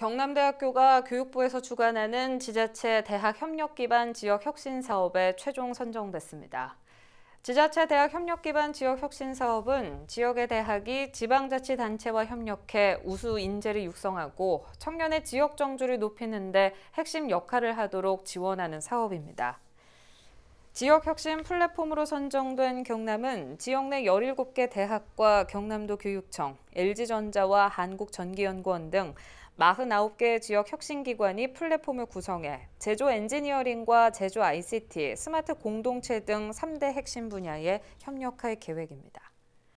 경남대학교가 교육부에서 주관하는 지자체 대학 협력 기반 지역 혁신 사업에 최종 선정됐습니다. 지자체 대학 협력 기반 지역 혁신 사업은 지역의 대학이 지방자치단체와 협력해 우수 인재를 육성하고 청년의 지역 정주를 높이는 데 핵심 역할을 하도록 지원하는 사업입니다. 지역혁신 플랫폼으로 선정된 경남은 지역 내 17개 대학과 경남도 교육청, LG전자와 한국전기연구원 등 49개 지역 혁신기관이 플랫폼을 구성해 제조 엔지니어링과 제조 ICT, 스마트 공동체 등 3대 핵심 분야에 협력할 계획입니다.